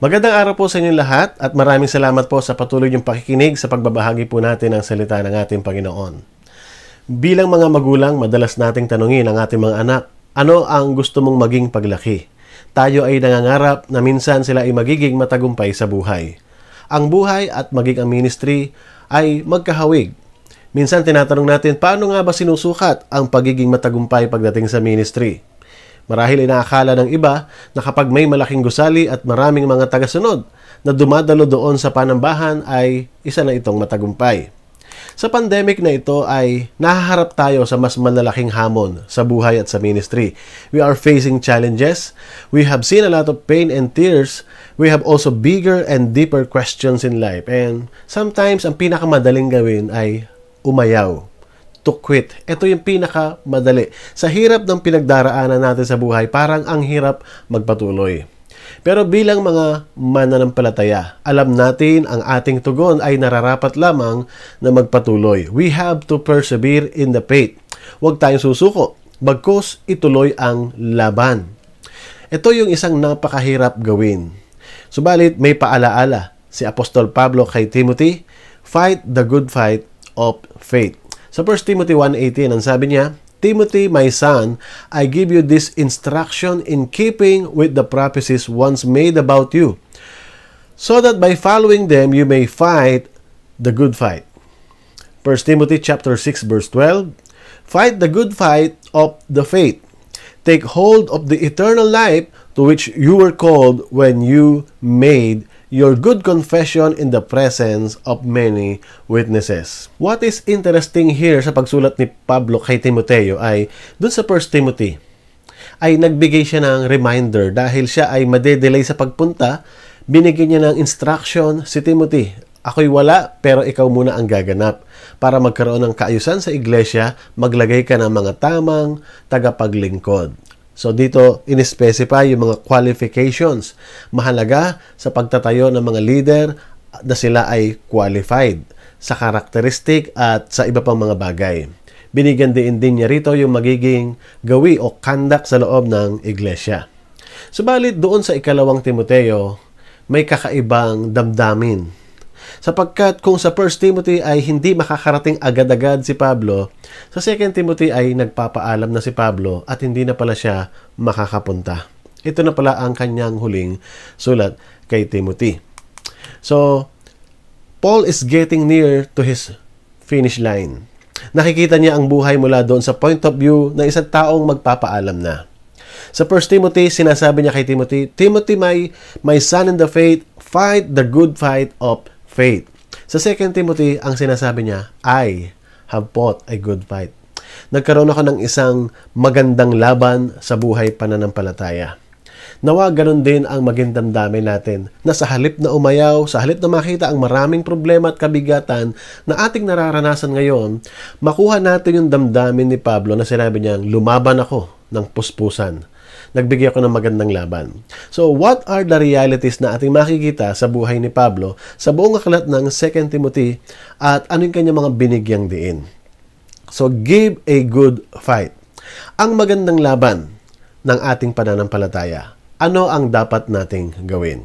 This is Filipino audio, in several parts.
Magandang araw po sa inyong lahat at maraming salamat po sa patuloy niyong pakikinig sa pagbabahagi po natin ng salita ng ating Panginoon. Bilang mga magulang, madalas nating tanungin ang ating mga anak, ano ang gusto mong maging paglaki? Tayo ay nangangarap na minsan sila ay magiging matagumpay sa buhay. Ang buhay at maging ang ministry ay magkahawig. Minsan tinatanong natin, paano nga ba sinusukat ang pagiging matagumpay pagdating sa ministry? Marahil inaakala ng iba na kapag may malaking gusali at maraming mga tagasunod na dumadalo doon sa panambahan ay isa na itong matagumpay. Sa pandemic na ito ay nahaharap tayo sa mas malalaking hamon sa buhay at sa ministry. We are facing challenges. We have seen a lot of pain and tears. We have also bigger and deeper questions in life. And sometimes ang pinakamadaling gawin ay umayaw to quit. Ito yung pinaka madali. Sa hirap ng pinagdaraanan natin sa buhay, parang ang hirap magpatuloy. Pero bilang mga mananampalataya, alam natin ang ating tugon ay nararapat lamang na magpatuloy. We have to persevere in the faith. Huwag tayong susuko, bagkos ituloy ang laban. Ito yung isang napakahirap gawin. Subalit may paalaala si Apostol Pablo kay Timothy, Fight the good fight of faith. Sa 1 Timothy 1.18, ang sabi niya, Timothy, my son, I give you this instruction in keeping with the prophecies once made about you, so that by following them you may fight the good fight. 1 Timothy chapter 6 verse 12, Fight the good fight of the faith. Take hold of the eternal life to which you were called when you made your good confession in the presence of many witnesses. What is interesting here sa pagsulat ni Pablo kay Timoteo ay dun sa 1 Timothy ay nagbigay siya ng reminder dahil siya ay madedelay sa pagpunta, binigyan niya ng instruction si Timothy ako'y wala pero ikaw muna ang gaganap. Para magkaroon ng kaayusan sa iglesia, maglagay ka ng mga tamang tagapaglingkod. So dito, in-specify yung mga qualifications. Mahalaga sa pagtatayo ng mga leader ah, na sila ay qualified sa karakteristik at sa iba pang mga bagay. Binigyan din din niya rito yung magiging gawi o kandak sa loob ng iglesia. Subalit doon sa ikalawang Timoteo, may kakaibang damdamin Sapagkat kung sa 1 Timothy ay hindi makakarating agad-agad si Pablo, sa 2 Timothy ay nagpapaalam na si Pablo at hindi na pala siya makakapunta. Ito na pala ang kanyang huling sulat kay Timothy. So, Paul is getting near to his finish line. Nakikita niya ang buhay mula doon sa point of view na isang taong magpapaalam na. Sa 1 Timothy, sinasabi niya kay Timothy, Timothy, my, my son in the faith, fight the good fight of faith. Sa 2 Timothy, ang sinasabi niya, I have fought a good fight. Nagkaroon ako ng isang magandang laban sa buhay pananampalataya. Nawa ganun din ang maging damdamin natin na sa halip na umayaw, sa halip na makita ang maraming problema at kabigatan na ating nararanasan ngayon, makuha natin yung damdamin ni Pablo na sinabi niyang lumaban ako ng puspusan nagbigay ako ng magandang laban. So, what are the realities na ating makikita sa buhay ni Pablo sa buong aklat ng 2 Timothy at ano yung kanyang mga binigyang diin? So, give a good fight. Ang magandang laban ng ating pananampalataya. Ano ang dapat nating gawin?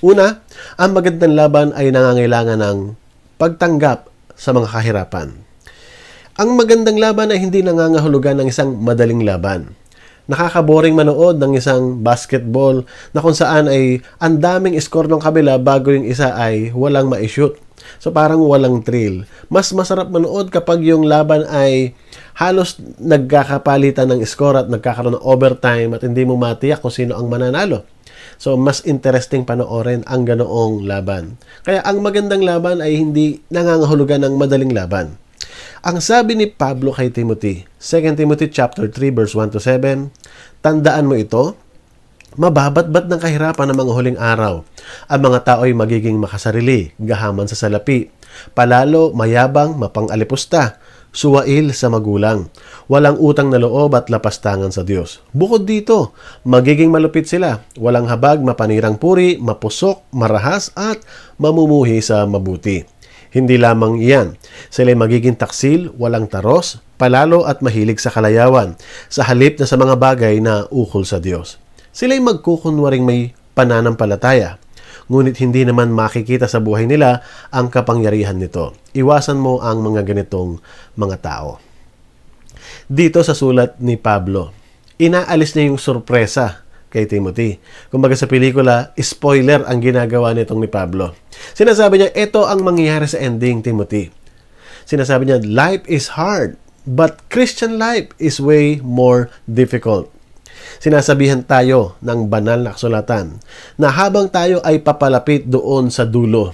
Una, ang magandang laban ay nangangailangan ng pagtanggap sa mga kahirapan. Ang magandang laban ay hindi nangangahulugan ng isang madaling laban. Nakakaboring manood ng isang basketball na kung saan ay ang daming score ng kabila bago yung isa ay walang ma-shoot. So parang walang thrill. Mas masarap manood kapag yung laban ay halos nagkakapalitan ng score at nagkakaroon ng overtime at hindi mo matiyak kung sino ang mananalo. So mas interesting panoorin ang ganoong laban. Kaya ang magandang laban ay hindi nangangahulugan ng madaling laban. Ang sabi ni Pablo kay Timothy, 2 Timothy chapter 3 verse 1 to 7, tandaan mo ito, mababatbat ng kahirapan ng mga huling araw. Ang mga tao ay magiging makasarili, gahaman sa salapi, palalo, mayabang, mapangalipusta, suwail sa magulang, walang utang na loob at lapastangan sa Diyos. Bukod dito, magiging malupit sila, walang habag, mapanirang puri, mapusok, marahas at mamumuhi sa mabuti. Hindi lamang iyan. Sila'y magiging taksil, walang taros, palalo at mahilig sa kalayawan, sa halip na sa mga bagay na ukol sa Diyos. Sila'y magkukunwaring may pananampalataya, ngunit hindi naman makikita sa buhay nila ang kapangyarihan nito. Iwasan mo ang mga ganitong mga tao. Dito sa sulat ni Pablo, inaalis niya yung sorpresa kay Timothy. Kumbaga sa pelikula, spoiler ang ginagawa nitong ni Pablo. Sinasabi niya, ito ang mangyayari sa ending, Timothy. Sinasabi niya, life is hard, but Christian life is way more difficult. Sinasabihan tayo ng banal na kasulatan na habang tayo ay papalapit doon sa dulo,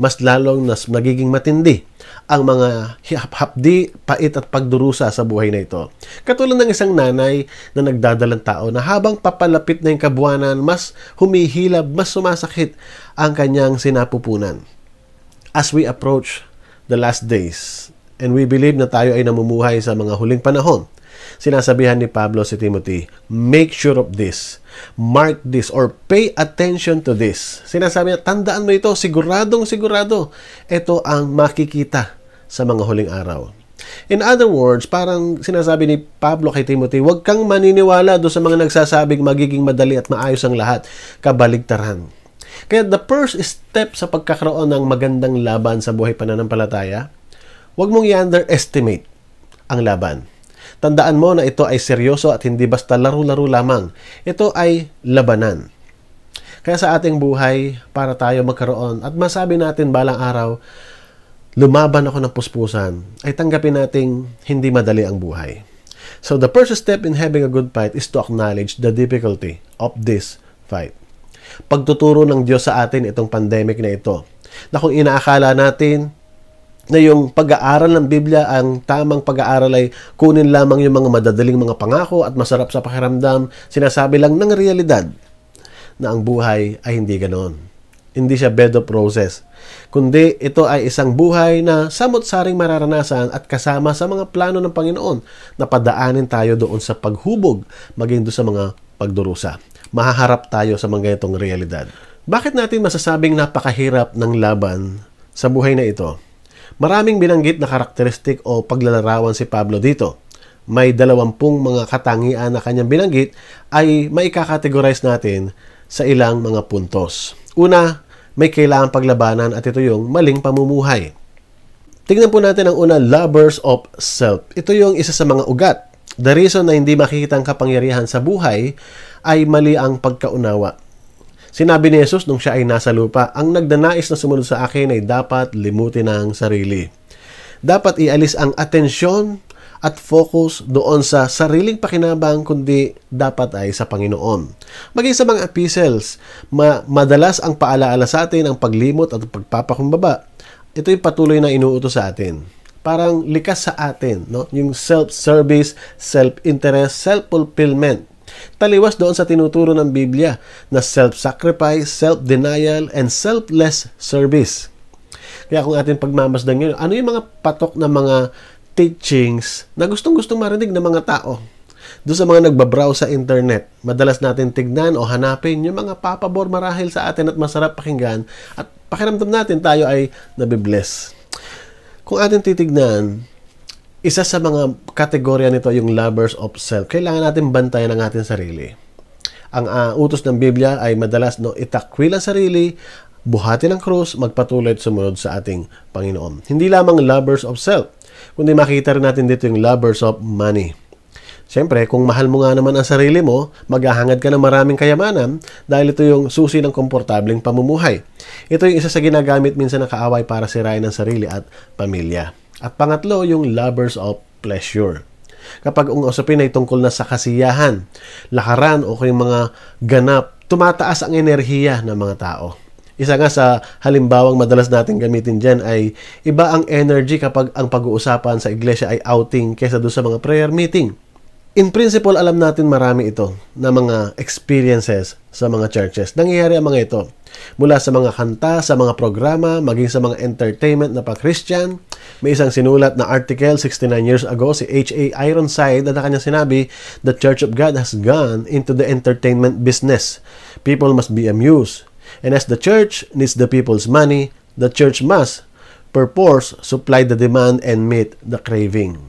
mas lalong nas magiging matindi ang mga hapdi, pait at pagdurusa sa buhay na ito. Katulad ng isang nanay na nagdadalang tao na habang papalapit na yung kabuwanan, mas humihilab, mas sumasakit ang kanyang sinapupunan. As we approach the last days, and we believe na tayo ay namumuhay sa mga huling panahon, Sinasabihan ni Pablo si Timothy, make sure of this, mark this, or pay attention to this. Sinasabi niya, tandaan mo ito, siguradong sigurado, ito ang makikita sa mga huling araw. In other words, parang sinasabi ni Pablo kay Timothy, huwag kang maniniwala do sa mga nagsasabing magiging madali at maayos ang lahat, kabaligtaran. Kaya the first step sa pagkakaroon ng magandang laban sa buhay pananampalataya, huwag mong i-underestimate ang laban. Tandaan mo na ito ay seryoso at hindi basta laro-laro lamang. Ito ay labanan. Kaya sa ating buhay, para tayo magkaroon at masabi natin balang araw lumaban ako ng puspusan, ay tanggapin nating hindi madali ang buhay. So the first step in having a good fight is to acknowledge the difficulty of this fight. Pagtuturo ng Diyos sa atin itong pandemic na ito, na kung inaakala natin na yung pag-aaral ng Biblia, ang tamang pag-aaral ay kunin lamang yung mga madadaling mga pangako at masarap sa pakiramdam, sinasabi lang ng realidad na ang buhay ay hindi ganoon. Hindi siya bed of roses kundi ito ay isang buhay na samot-saring mararanasan at kasama sa mga plano ng Panginoon na padaanin tayo doon sa paghubog maging doon sa mga pagdurusa. Mahaharap tayo sa mga ganitong realidad. Bakit natin masasabing napakahirap ng laban sa buhay na ito? Maraming binanggit na karakteristik o paglalarawan si Pablo dito may dalawampung mga katangian na kanyang binanggit ay maikakategorize natin sa ilang mga puntos. Una, may kailangan paglabanan at ito yung maling pamumuhay. Tingnan po natin ang una, lovers of self. Ito yung isa sa mga ugat. The reason na hindi makikita ang kapangyarihan sa buhay ay mali ang pagkaunawa. Sinabi ni Jesus nung siya ay nasa lupa, ang nagdanais na sumunod sa akin ay dapat limutin ang sarili. Dapat ialis ang atensyon at focus doon sa sariling pakinabang kundi dapat ay sa Panginoon. Maging sa mga epistles, ma- madalas ang paalaala sa atin ang paglimot at pagpapakumbaba. Ito'y patuloy na inuutos sa atin. Parang likas sa atin, no? Yung self-service, self-interest, self-fulfillment. Taliwas doon sa tinuturo ng Biblia na self-sacrifice, self-denial, and selfless service. Kaya kung ating pagmamasdan ngayon, ano yung mga patok na mga teachings na gustong-gustong marinig ng mga tao. Doon sa mga nagbabrowse sa internet, madalas natin tignan o hanapin yung mga papabor marahil sa atin at masarap pakinggan at pakiramdam natin tayo ay nabibless. Kung atin titignan, isa sa mga kategorya nito yung lovers of self. Kailangan natin bantayan ang ating sarili. Ang uh, utos ng Biblia ay madalas no, itakwil ang sarili, buhatin ang krus, magpatuloy at sumunod sa ating Panginoon. Hindi lamang lovers of self kundi makita rin natin dito yung lovers of money. Siyempre, kung mahal mo nga naman ang sarili mo, maghahangad ka ng maraming kayamanan dahil ito yung susi ng komportabling pamumuhay. Ito yung isa sa ginagamit minsan na kaaway para sirain ang sarili at pamilya. At pangatlo, yung lovers of pleasure. Kapag ang usapin ay tungkol na sa kasiyahan, lakaran o yung mga ganap, tumataas ang enerhiya ng mga tao. Isa nga sa halimbawang madalas natin gamitin dyan ay iba ang energy kapag ang pag-uusapan sa iglesia ay outing kaysa doon sa mga prayer meeting. In principle, alam natin marami ito na mga experiences sa mga churches. Nangyayari ang mga ito. Mula sa mga kanta, sa mga programa, maging sa mga entertainment na pa-Christian. May isang sinulat na article 69 years ago si H.A. Ironside na kanya sinabi, The Church of God has gone into the entertainment business. People must be amused. And as the church needs the people's money, the church must perforce supply the demand and meet the craving.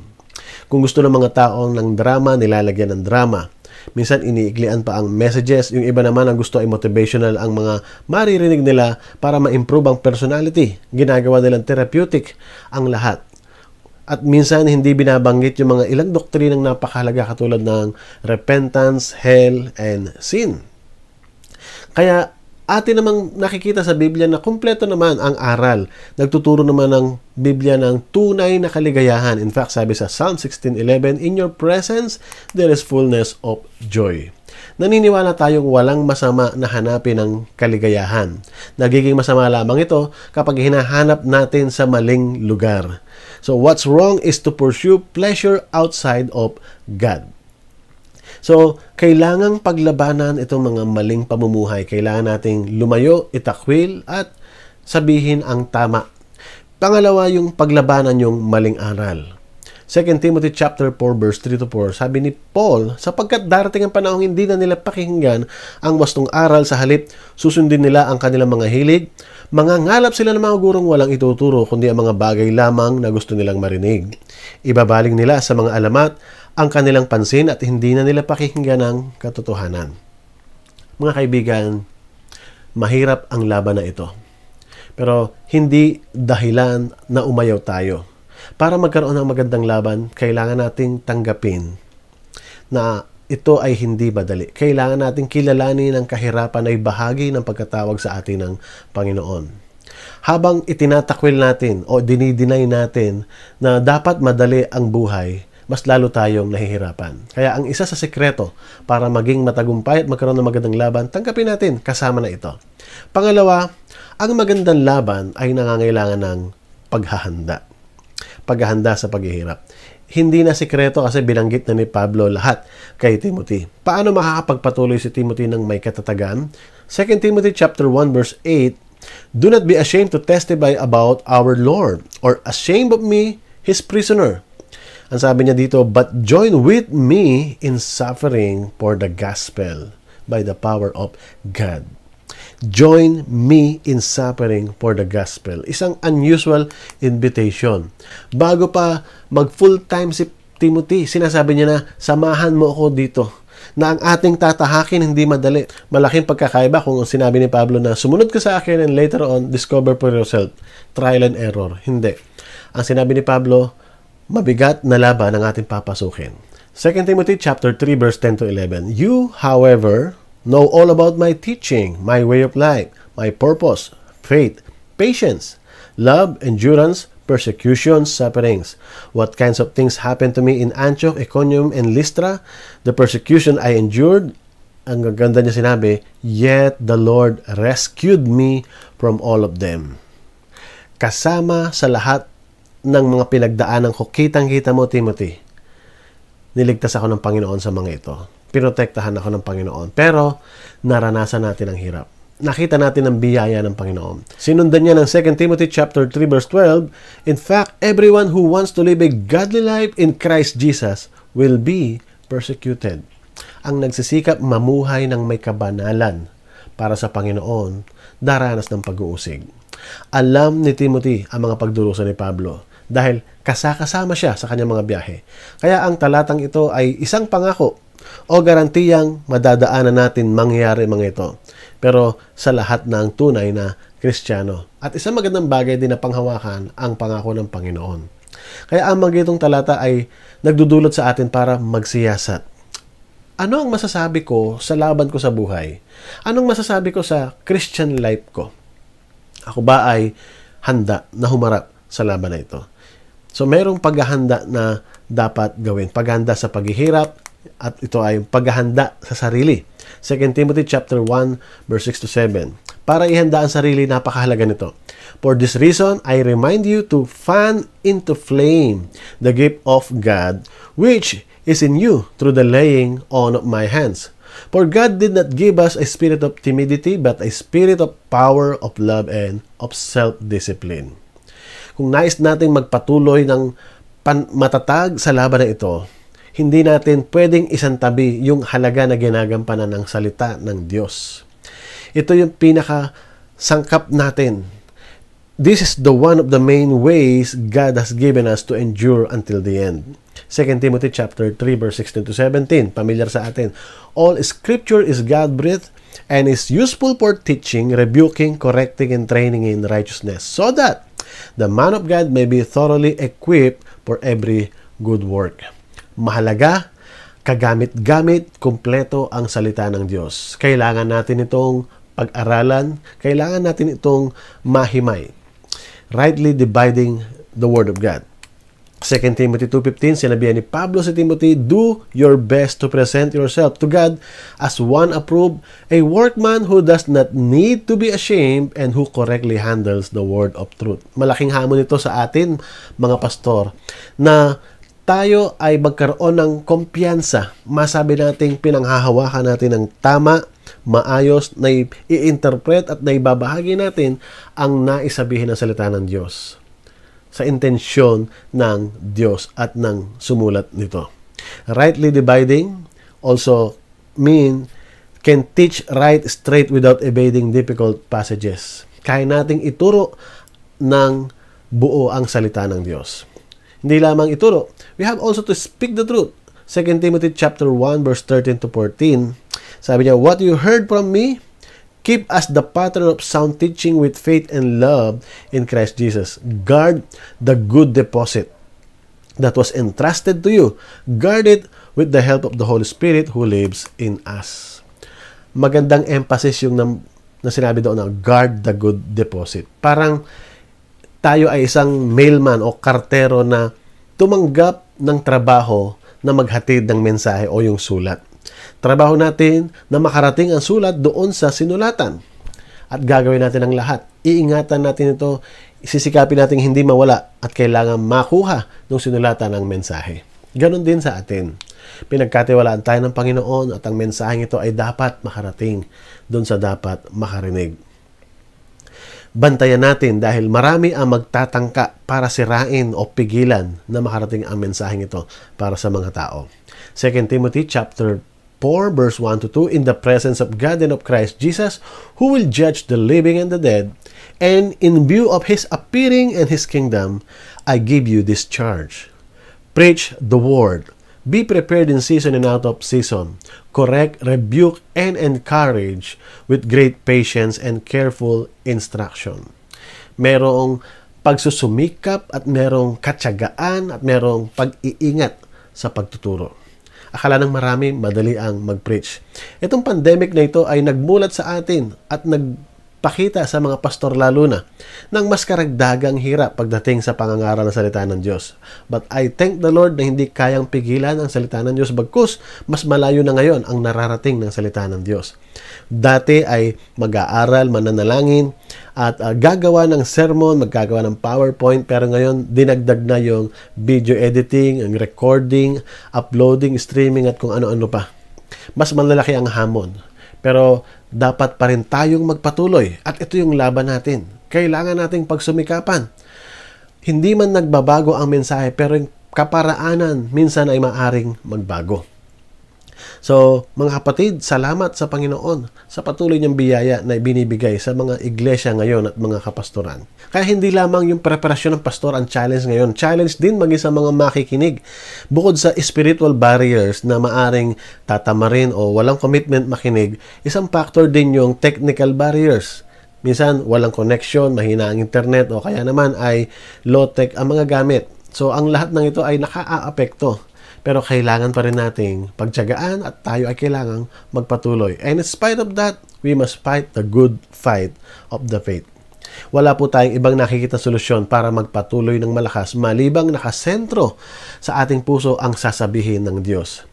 Kung gusto ng mga taong ng drama, nilalagyan ng drama. Minsan iniiklian pa ang messages, yung iba naman ang gusto ay motivational ang mga maririnig nila para ma-improve ang personality. Ginagawa nilang therapeutic ang lahat. At minsan hindi binabanggit yung mga ilang doktrinang napakahalaga katulad ng repentance, hell, and sin. Kaya atin namang nakikita sa Biblia na kumpleto naman ang aral. Nagtuturo naman ng Biblia ng tunay na kaligayahan. In fact, sabi sa Psalm 16.11, In your presence, there is fullness of joy. Naniniwala tayong walang masama na hanapin ang kaligayahan. Nagiging masama lamang ito kapag hinahanap natin sa maling lugar. So what's wrong is to pursue pleasure outside of God. So, kailangang paglabanan itong mga maling pamumuhay. Kailangan nating lumayo, itakwil, at sabihin ang tama. Pangalawa, yung paglabanan yung maling aral. 2 Timothy chapter 4 verse 3 to 4, sabi ni Paul, sapagkat darating ang panahon hindi na nila pakinggan ang wastong aral sa halip, susundin nila ang kanilang mga hilig, mga ngalap sila ng mga gurong walang ituturo kundi ang mga bagay lamang na gusto nilang marinig. Ibabaling nila sa mga alamat ang kanilang pansin at hindi na nila pakinggan ang katotohanan. Mga kaibigan, mahirap ang laban na ito. Pero hindi dahilan na umayaw tayo. Para magkaroon ng magandang laban, kailangan nating tanggapin na ito ay hindi madali. Kailangan nating kilalanin ang kahirapan ay bahagi ng pagkatawag sa atin ng Panginoon. Habang itinatakwil natin o dinidinay natin na dapat madali ang buhay, mas lalo tayong nahihirapan. Kaya ang isa sa sekreto para maging matagumpay at magkaroon ng magandang laban, tanggapin natin kasama na ito. Pangalawa, ang magandang laban ay nangangailangan ng paghahanda. Paghahanda sa paghihirap. Hindi na sikreto kasi binanggit na ni Pablo lahat kay Timothy. Paano makakapagpatuloy si Timothy ng may katatagan? 2 Timothy chapter 1 verse 8 Do not be ashamed to testify about our Lord or ashamed of me, his prisoner ang sabi niya dito, But join with me in suffering for the gospel by the power of God. Join me in suffering for the gospel. Isang unusual invitation. Bago pa mag full-time si Timothy, sinasabi niya na, samahan mo ako dito na ang ating tatahakin hindi madali. Malaking pagkakaiba kung sinabi ni Pablo na sumunod ka sa akin and later on, discover for yourself. Trial and error. Hindi. Ang sinabi ni Pablo, mabigat na laban ang ating papasukin. 2 Timothy chapter 3 verse 10 to 11. You, however, know all about my teaching, my way of life, my purpose, faith, patience, love, endurance, persecutions, sufferings. What kinds of things happened to me in Antioch, Iconium, and Lystra? The persecution I endured, ang ganda niya sinabi, yet the Lord rescued me from all of them. Kasama sa lahat ng mga pinagdaanan ko. Kitang-kita mo, Timothy. Niligtas ako ng Panginoon sa mga ito. Pinotektahan ako ng Panginoon. Pero, naranasan natin ang hirap. Nakita natin ang biyaya ng Panginoon. Sinundan niya ng 2 Timothy chapter 3 verse 12, In fact, everyone who wants to live a godly life in Christ Jesus will be persecuted. Ang nagsisikap mamuhay ng may kabanalan para sa Panginoon, daranas ng pag-uusig. Alam ni Timothy ang mga pagdurusa ni Pablo dahil kasakasama siya sa kanyang mga biyahe. Kaya ang talatang ito ay isang pangako o garantiyang madadaanan natin mangyayari mga ito. Pero sa lahat ng tunay na Kristiyano. At isang magandang bagay din na panghawakan ang pangako ng Panginoon. Kaya ang magitong talata ay nagdudulot sa atin para magsiyasat. Ano ang masasabi ko sa laban ko sa buhay? Anong masasabi ko sa Christian life ko? Ako ba ay handa na humarap sa laban na ito? So mayroong paghahanda na dapat gawin. Paghanda sa paghihirap at ito ay paghahanda sa sarili. 2 Timothy chapter 1 verse 6 to 7. Para ihanda ang sarili, napakahalaga nito. For this reason, I remind you to fan into flame the gift of God which is in you through the laying on of my hands. For God did not give us a spirit of timidity, but a spirit of power, of love, and of self-discipline. Kung nais nating magpatuloy ng pan- matatag sa laban na ito, hindi natin pwedeng isantabi yung halaga na ginagampanan ng salita ng Diyos. Ito yung pinaka sangkap natin. This is the one of the main ways God has given us to endure until the end. 2 Timothy chapter 3 verse 16 to 17, pamilyar sa atin. All scripture is God-breathed and is useful for teaching, rebuking, correcting, and training in righteousness so that The man of God may be thoroughly equipped for every good work. Mahalaga, kagamit-gamit, kumpleto ang salita ng Diyos. Kailangan natin itong pag-aralan, kailangan natin itong mahimay. Rightly dividing the Word of God. 2 Timothy 2.15, sinabihan ni Pablo sa Timothy, Do your best to present yourself to God as one approved, a workman who does not need to be ashamed and who correctly handles the word of truth. Malaking hamon ito sa atin, mga pastor, na tayo ay magkaroon ng kumpiyansa. Masabi nating pinanghahawakan natin ng tama, maayos, na i-interpret at naibabahagi natin ang naisabihin ng salita ng Diyos sa intensyon ng Diyos at ng sumulat nito. Rightly dividing also mean can teach right straight without evading difficult passages. Kaya nating ituro ng buo ang salita ng Diyos. Hindi lamang ituro, we have also to speak the truth. 2 Timothy chapter 1 verse 13 to 14. Sabi niya, "What you heard from me, Keep as the pattern of sound teaching with faith and love in Christ Jesus. Guard the good deposit that was entrusted to you. Guard it with the help of the Holy Spirit who lives in us. Magandang emphasis yung na, na sinabi doon na guard the good deposit. Parang tayo ay isang mailman o kartero na tumanggap ng trabaho na maghatid ng mensahe o yung sulat. Trabaho natin na makarating ang sulat doon sa sinulatan. At gagawin natin ang lahat. Iingatan natin ito, sisikapin natin hindi mawala at kailangan makuha ng sinulatan ang mensahe. Ganon din sa atin. Pinagkatiwalaan tayo ng Panginoon at ang mensaheng ito ay dapat makarating doon sa dapat makarinig. Bantayan natin dahil marami ang magtatangka para sirain o pigilan na makarating ang mensaheng ito para sa mga tao. 2 Timothy chapter 4, verse 1 to 2, in the presence of God and of Christ Jesus, who will judge the living and the dead, and in view of his appearing and his kingdom, I give you this charge. Preach the word. Be prepared in season and out of season. Correct, rebuke, and encourage with great patience and careful instruction. Merong pagsusumikap at merong katsagaan at merong pag-iingat sa pagtuturo. Akala ng marami, madali ang mag-preach. Itong pandemic na ito ay nagmulat sa atin at nag pakita sa mga pastor lalo na ng mas karagdagang hirap pagdating sa pangangaral ng salita ng Diyos. But I thank the Lord na hindi kayang pigilan ang salita ng Diyos bagkus mas malayo na ngayon ang nararating ng salita ng Diyos. Dati ay mag-aaral, mananalangin at uh, gagawa ng sermon, maggagawa ng PowerPoint pero ngayon dinagdag na yung video editing, ang recording, uploading, streaming at kung ano-ano pa. Mas malalaki ang hamon. Pero dapat pa rin tayong magpatuloy at ito yung laban natin. Kailangan nating pagsumikapan. Hindi man nagbabago ang mensahe pero yung kaparaanan minsan ay maaring magbago. So, mga kapatid, salamat sa Panginoon sa patuloy niyang biyaya na binibigay sa mga iglesia ngayon at mga kapastoran. Kaya hindi lamang yung preparasyon ng pastor ang challenge ngayon. Challenge din maging sa mga makikinig. Bukod sa spiritual barriers na maaring tatamarin o walang commitment makinig, isang factor din yung technical barriers. Minsan, walang connection, mahina ang internet, o kaya naman ay low-tech ang mga gamit. So, ang lahat ng ito ay nakaaapekto pero kailangan pa rin nating pagtyagaan at tayo ay kailangan magpatuloy. And in spite of that, we must fight the good fight of the faith. Wala po tayong ibang nakikita solusyon para magpatuloy ng malakas malibang nakasentro sa ating puso ang sasabihin ng Diyos.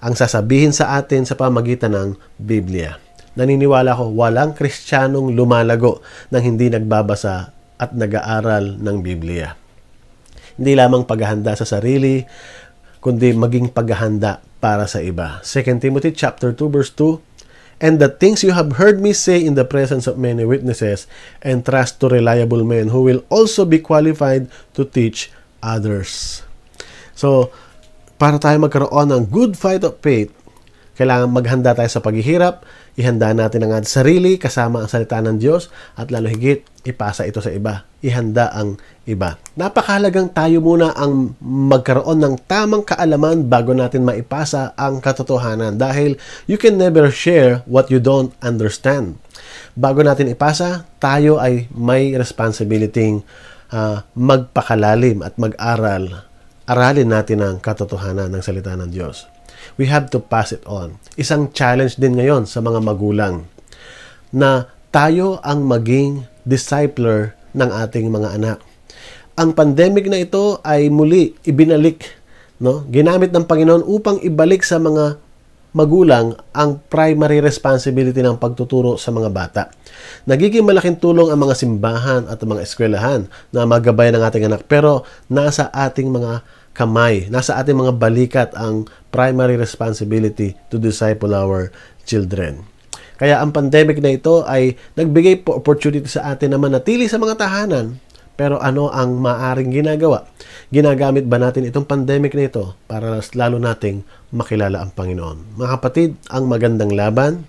Ang sasabihin sa atin sa pamagitan ng Biblia. Naniniwala ko walang kristyanong lumalago nang hindi nagbabasa at nag-aaral ng Biblia. Hindi lamang paghahanda sa sarili kundi maging paghahanda para sa iba. 2 Timothy chapter 2 verse 2 and the things you have heard me say in the presence of many witnesses, entrust to reliable men who will also be qualified to teach others. So, para tayo magkaroon ng good fight of faith, kailangan maghanda tayo sa paghihirap, Ihanda natin ang ating sarili kasama ang salita ng Diyos at lalo higit, ipasa ito sa iba. Ihanda ang iba. Napakahalagang tayo muna ang magkaroon ng tamang kaalaman bago natin maipasa ang katotohanan dahil you can never share what you don't understand. Bago natin ipasa, tayo ay may responsibility uh, ah, magpakalalim at mag-aral. Aralin natin ang katotohanan ng salita ng Diyos we have to pass it on. Isang challenge din ngayon sa mga magulang na tayo ang maging discipler ng ating mga anak. Ang pandemic na ito ay muli ibinalik, no? Ginamit ng Panginoon upang ibalik sa mga magulang ang primary responsibility ng pagtuturo sa mga bata. Nagiging malaking tulong ang mga simbahan at mga eskwelahan na magabay ng ating anak pero nasa ating mga kamay, nasa ating mga balikat ang primary responsibility to disciple our children. Kaya ang pandemic na ito ay nagbigay po opportunity sa atin na manatili sa mga tahanan. Pero ano ang maaring ginagawa? Ginagamit ba natin itong pandemic na ito para lalo nating makilala ang Panginoon? Mga kapatid, ang magandang laban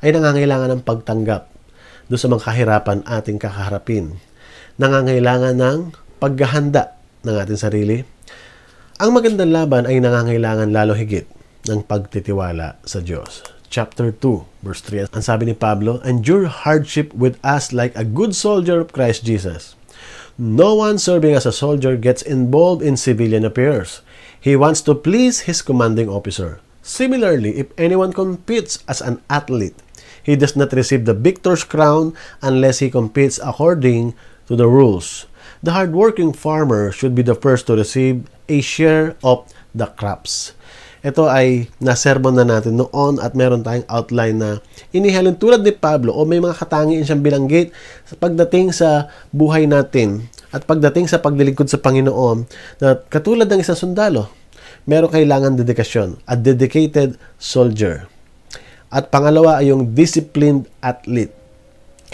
ay nangangailangan ng pagtanggap doon sa mga kahirapan ating kakaharapin. Nangangailangan ng paghahanda ng ating sarili ang magandang laban ay nangangailangan lalo higit ng pagtitiwala sa Diyos. Chapter 2, verse 3, ang sabi ni Pablo, Endure hardship with us like a good soldier of Christ Jesus. No one serving as a soldier gets involved in civilian affairs. He wants to please his commanding officer. Similarly, if anyone competes as an athlete, he does not receive the victor's crown unless he competes according to the rules the hardworking farmer should be the first to receive a share of the crops. Ito ay nasermon na natin noon at meron tayong outline na inihalin tulad ni Pablo o may mga katangian siyang bilanggit sa pagdating sa buhay natin at pagdating sa paglilingkod sa Panginoon na katulad ng isang sundalo, meron kailangan dedikasyon, a dedicated soldier. At pangalawa ay yung disciplined athlete.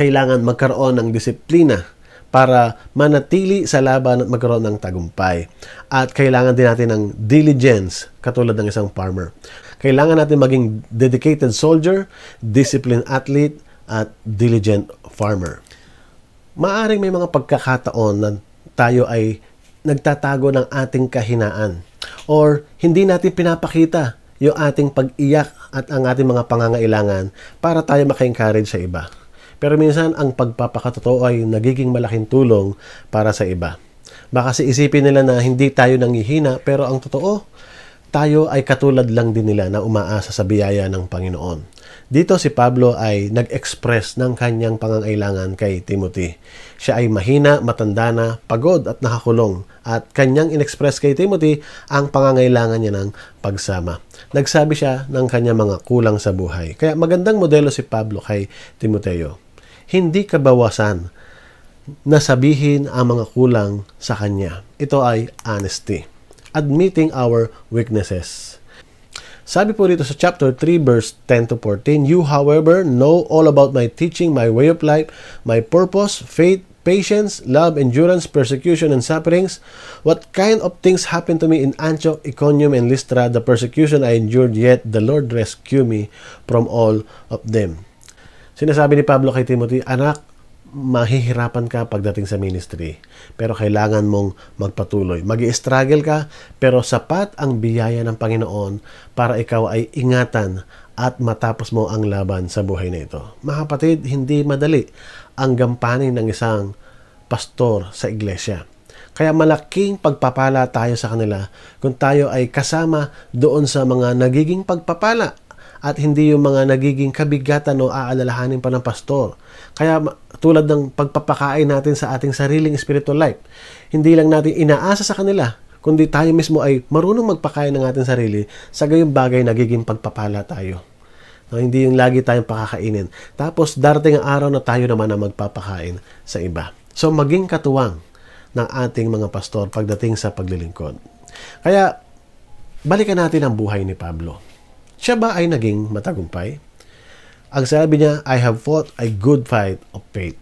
Kailangan magkaroon ng disiplina para manatili sa laban at magkaroon ng tagumpay. At kailangan din natin ng diligence katulad ng isang farmer. Kailangan natin maging dedicated soldier, disciplined athlete, at diligent farmer. Maaring may mga pagkakataon na tayo ay nagtatago ng ating kahinaan or hindi natin pinapakita yung ating pag-iyak at ang ating mga pangangailangan para tayo maka-encourage sa iba. Pero minsan, ang pagpapakatotoo ay nagiging malaking tulong para sa iba. Baka kasi isipin nila na hindi tayo nangihina, pero ang totoo, tayo ay katulad lang din nila na umaasa sa biyaya ng Panginoon. Dito si Pablo ay nag-express ng kanyang pangangailangan kay Timothy. Siya ay mahina, matanda na, pagod at nakakulong at kanyang inexpress kay Timothy ang pangangailangan niya ng pagsama. Nagsabi siya ng kanyang mga kulang sa buhay. Kaya magandang modelo si Pablo kay Timoteo hindi kabawasan na sabihin ang mga kulang sa kanya. Ito ay honesty. Admitting our weaknesses. Sabi po dito sa chapter 3 verse 10 to 14, You however know all about my teaching, my way of life, my purpose, faith, patience, love, endurance, persecution, and sufferings. What kind of things happened to me in Antioch, Iconium, and Lystra, the persecution I endured, yet the Lord rescued me from all of them. Sinasabi ni Pablo kay Timothy, Anak, mahihirapan ka pagdating sa ministry. Pero kailangan mong magpatuloy. mag struggle ka, pero sapat ang biyaya ng Panginoon para ikaw ay ingatan at matapos mo ang laban sa buhay na ito. Mga kapatid, hindi madali ang gampanin ng isang pastor sa iglesia. Kaya malaking pagpapala tayo sa kanila kung tayo ay kasama doon sa mga nagiging pagpapala at hindi yung mga nagiging kabigatan o aalalahanin pa ng pastor. Kaya tulad ng pagpapakain natin sa ating sariling spiritual life, hindi lang natin inaasa sa kanila, kundi tayo mismo ay marunong magpakain ng ating sarili sa gayong bagay nagiging pagpapala tayo. No, hindi yung lagi tayong pakakainin. Tapos darating ang araw na tayo naman ang magpapakain sa iba. So maging katuwang ng ating mga pastor pagdating sa paglilingkod. Kaya balikan natin ang buhay ni Pablo. Siya ba ay naging matagumpay? Ang sabi niya, I have fought a good fight of faith.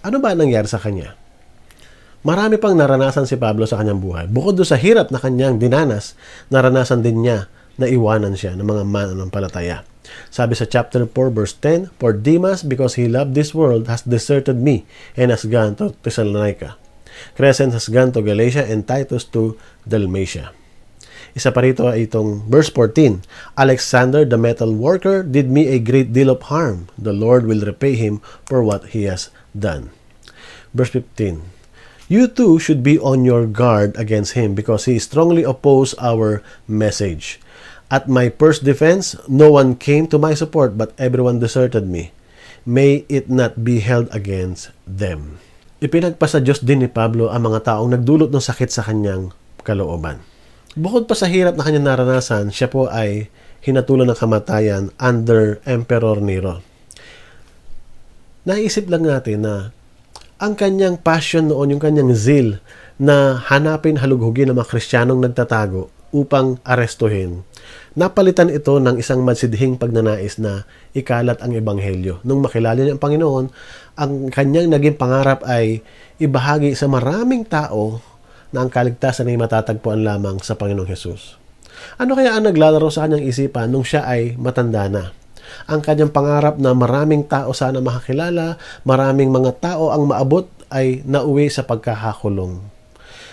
Ano ba nangyari sa kanya? Marami pang naranasan si Pablo sa kanyang buhay. Bukod do sa hirap na kanyang dinanas, naranasan din niya na iwanan siya ng mga mananampalataya. Sabi sa chapter 4 verse 10, For Demas, because he loved this world, has deserted me and has gone to Thessalonica. Crescent has gone to Galatia and Titus to Dalmatia. Isa pa rito itong verse 14. Alexander the metal worker did me a great deal of harm. The Lord will repay him for what he has done. Verse 15. You too should be on your guard against him because he strongly opposed our message. At my first defense, no one came to my support but everyone deserted me. May it not be held against them. Ipinagpasa Diyos din ni Pablo ang mga taong nagdulot ng sakit sa kanyang kalooban. Bukod pa sa hirap na kanyang naranasan, siya po ay hinatulan ng kamatayan under Emperor Nero. Naisip lang natin na ang kanyang passion noon, yung kanyang zeal na hanapin halughugin ng mga Kristiyanong nagtatago upang arestuhin. Napalitan ito ng isang madsidhing pagnanais na ikalat ang ebanghelyo. Nung makilala niya ang Panginoon, ang kanyang naging pangarap ay ibahagi sa maraming tao na ang kaligtasan ay matatagpuan lamang sa Panginoong Hesus. Ano kaya ang naglalaro sa kanyang isipan nung siya ay matanda na? Ang kanyang pangarap na maraming tao sana makakilala, maraming mga tao ang maabot ay nauwi sa pagkakakulong.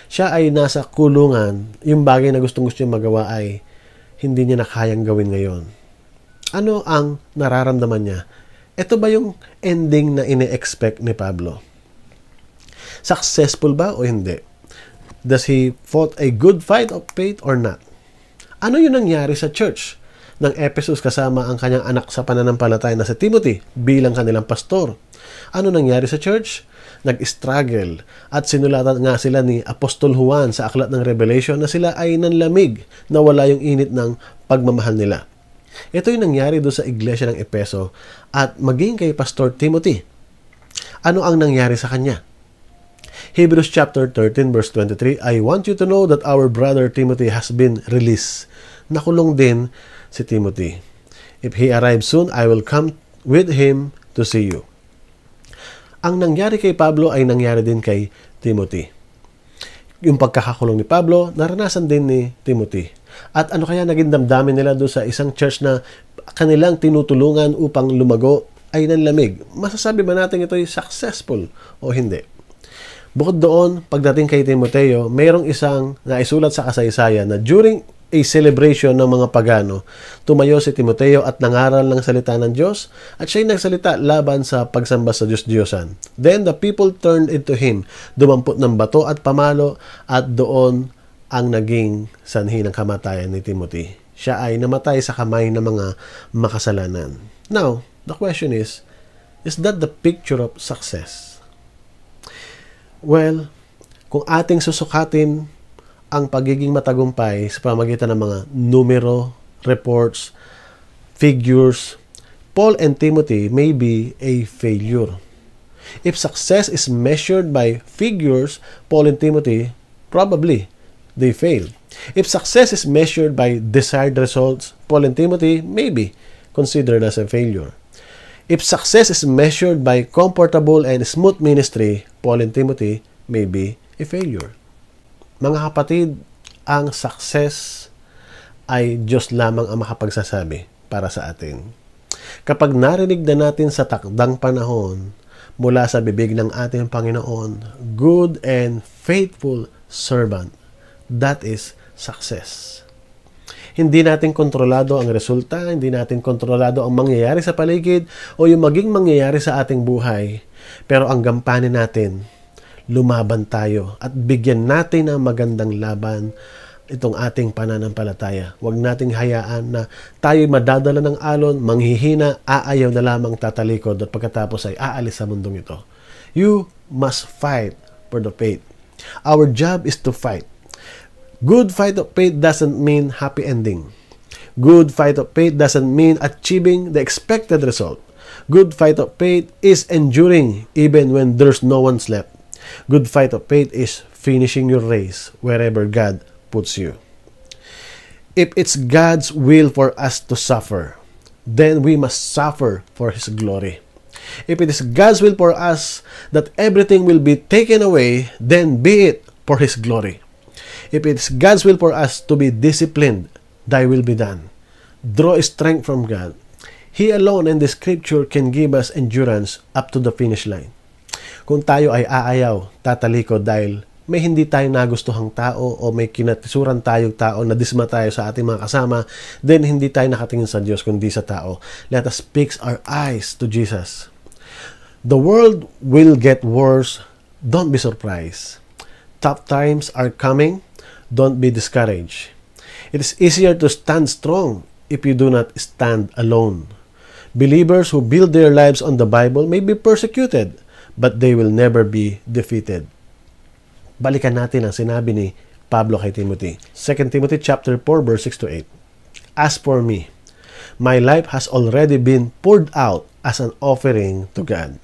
Siya ay nasa kulungan, yung bagay na gustong gusto niyang magawa ay hindi niya nakayang gawin ngayon. Ano ang nararamdaman niya? Ito ba yung ending na ine-expect ni Pablo? Successful ba o hindi? Does he fought a good fight of faith or not? Ano yung nangyari sa church ng Ephesus kasama ang kanyang anak sa pananampalataya na si Timothy bilang kanilang pastor? Ano nangyari sa church? nag-struggle at sinulatan nga sila ni Apostol Juan sa aklat ng Revelation na sila ay nanlamig na wala yung init ng pagmamahal nila. Ito yung nangyari doon sa iglesia ng Epeso at maging kay Pastor Timothy. Ano ang nangyari sa kanya? Hebrews chapter 13 verse 23, I want you to know that our brother Timothy has been released. Nakulong din si Timothy. If he arrives soon, I will come with him to see you. Ang nangyari kay Pablo ay nangyari din kay Timothy. Yung pagkakakulong ni Pablo, naranasan din ni Timothy. At ano kaya naging damdamin nila doon sa isang church na kanilang tinutulungan upang lumago ay nanlamig. Masasabi ba natin ito ay successful o hindi? Bukod doon, pagdating kay Timoteo, mayroong isang naisulat sa kasaysayan na during a celebration ng mga pagano, tumayo si Timoteo at nangaral ng salita ng Diyos at siya'y nagsalita laban sa pagsamba sa Diyos-Diyosan. Then the people turned into him, dumampot ng bato at pamalo at doon ang naging sanhi ng kamatayan ni Timothy. Siya ay namatay sa kamay ng mga makasalanan. Now, the question is, is that the picture of success? Well, kung ating susukatin ang pagiging matagumpay sa pamagitan ng mga numero, reports, figures, Paul and Timothy may be a failure. If success is measured by figures, Paul and Timothy, probably they failed. If success is measured by desired results, Paul and Timothy maybe, be considered as a failure. If success is measured by comfortable and smooth ministry, Paul and Timothy may be a failure. Mga kapatid, ang success ay Diyos lamang ang makapagsasabi para sa atin. Kapag narinig na natin sa takdang panahon mula sa bibig ng ating Panginoon, good and faithful servant, that is success. Hindi natin kontrolado ang resulta, hindi natin kontrolado ang mangyayari sa paligid o yung maging mangyayari sa ating buhay, pero ang gampanin natin, lumaban tayo at bigyan natin ng magandang laban itong ating pananampalataya. Huwag nating hayaan na tayo madadala ng alon, manghihina, aayaw na lamang tatalikod at pagkatapos ay aalis sa mundong ito. You must fight for the faith. Our job is to fight. Good fight of faith doesn't mean happy ending. Good fight of faith doesn't mean achieving the expected result. Good fight of faith is enduring even when there's no one left. Good fight of faith is finishing your race wherever God puts you. If it's God's will for us to suffer, then we must suffer for His glory. If it is God's will for us that everything will be taken away, then be it for His glory. If it is God's will for us to be disciplined, thy will be done. Draw strength from God He alone in the scripture can give us endurance up to the finish line. Kung tayo ay aayaw, tatalikod dahil may hindi tayo nagustuhang tao o may kinatisuran tayong tao na disma tayo sa ating mga kasama, then hindi tayo nakatingin sa Diyos kundi sa tao. Let us fix our eyes to Jesus. The world will get worse. Don't be surprised. Tough times are coming. Don't be discouraged. It is easier to stand strong if you do not stand alone. Believers who build their lives on the Bible may be persecuted, but they will never be defeated. Balikan natin ang sinabi ni Pablo kay Timothy. 2 Timothy chapter 4 verse 6 to 8. As for me, my life has already been poured out as an offering to God.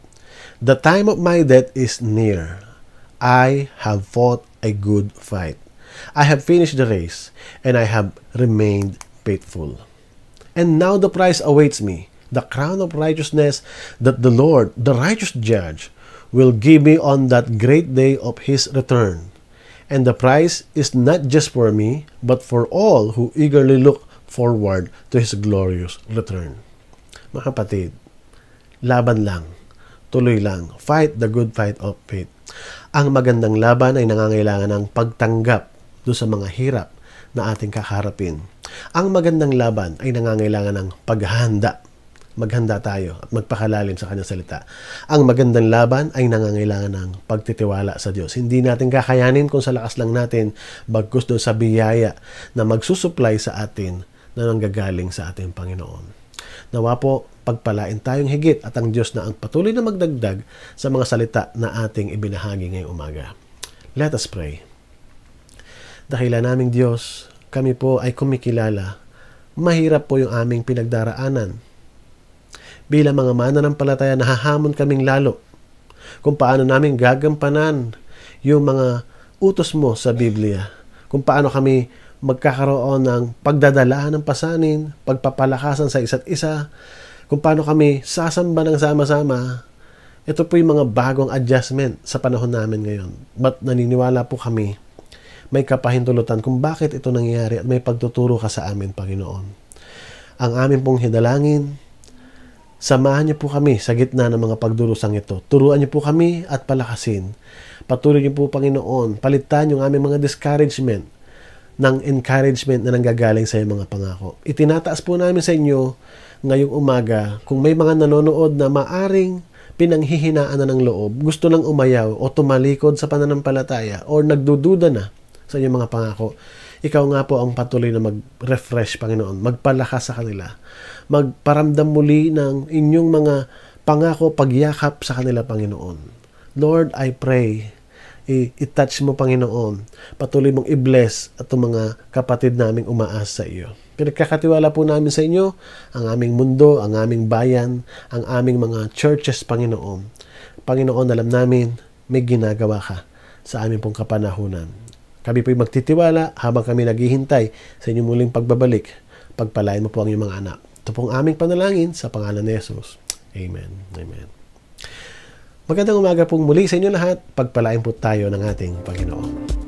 The time of my death is near. I have fought a good fight. I have finished the race and I have remained faithful. And now the prize awaits me the crown of righteousness that the Lord, the righteous judge, will give me on that great day of his return. And the prize is not just for me, but for all who eagerly look forward to his glorious return. Mga kapatid, laban lang, tuloy lang, fight the good fight of faith. Ang magandang laban ay nangangailangan ng pagtanggap do sa mga hirap na ating kakaharapin. Ang magandang laban ay nangangailangan ng paghahanda maghanda tayo at magpakalalim sa kanyang salita. Ang magandang laban ay nangangailangan ng pagtitiwala sa Diyos. Hindi natin kakayanin kung sa lakas lang natin, bagkus doon sa biyaya na magsusupply sa atin na nanggagaling sa ating Panginoon. Nawa po, pagpalain tayong higit at ang Diyos na ang patuloy na magdagdag sa mga salita na ating ibinahagi ngayong umaga. Let us pray. Dahilan naming Diyos, kami po ay kumikilala. Mahirap po yung aming pinagdaraanan Bilang mga mananampalataya, nahahamon kaming lalo kung paano namin gagampanan yung mga utos mo sa Biblia. Kung paano kami magkakaroon ng pagdadalaan ng pasanin, pagpapalakasan sa isa't isa, kung paano kami sasamba ng sama-sama. Ito po yung mga bagong adjustment sa panahon namin ngayon. But naniniwala po kami may kapahintulutan kung bakit ito nangyayari at may pagtuturo ka sa amin, Panginoon. Ang amin pong hidalangin, Samahan niyo po kami sa gitna ng mga pagdurusang ito. Turuan niyo po kami at palakasin. Patuloy niyo po, Panginoon, palitan yung aming mga discouragement ng encouragement na nanggagaling sa iyong mga pangako. Itinataas po namin sa inyo ngayong umaga kung may mga nanonood na maaring pinanghihinaan na ng loob, gusto lang umayaw o tumalikod sa pananampalataya o nagdududa na sa iyong mga pangako. Ikaw nga po ang patuloy na mag-refresh, Panginoon. Magpalakas sa kanila magparamdam muli ng inyong mga pangako, pagyakap sa kanila, Panginoon. Lord, I pray, i-touch mo, Panginoon. Patuloy mong i-bless at mga kapatid naming umaas sa iyo. Pinagkakatiwala po namin sa inyo ang aming mundo, ang aming bayan, ang aming mga churches, Panginoon. Panginoon, alam namin, may ginagawa ka sa aming pong kapanahunan. Kami po'y magtitiwala habang kami naghihintay sa inyong muling pagbabalik. Pagpalain mo po ang iyong mga anak. Ito pong aming panalangin sa pangalan ni Jesus. Amen. Amen. Magandang umaga pong muli sa inyo lahat. Pagpalain po tayo ng ating Panginoon.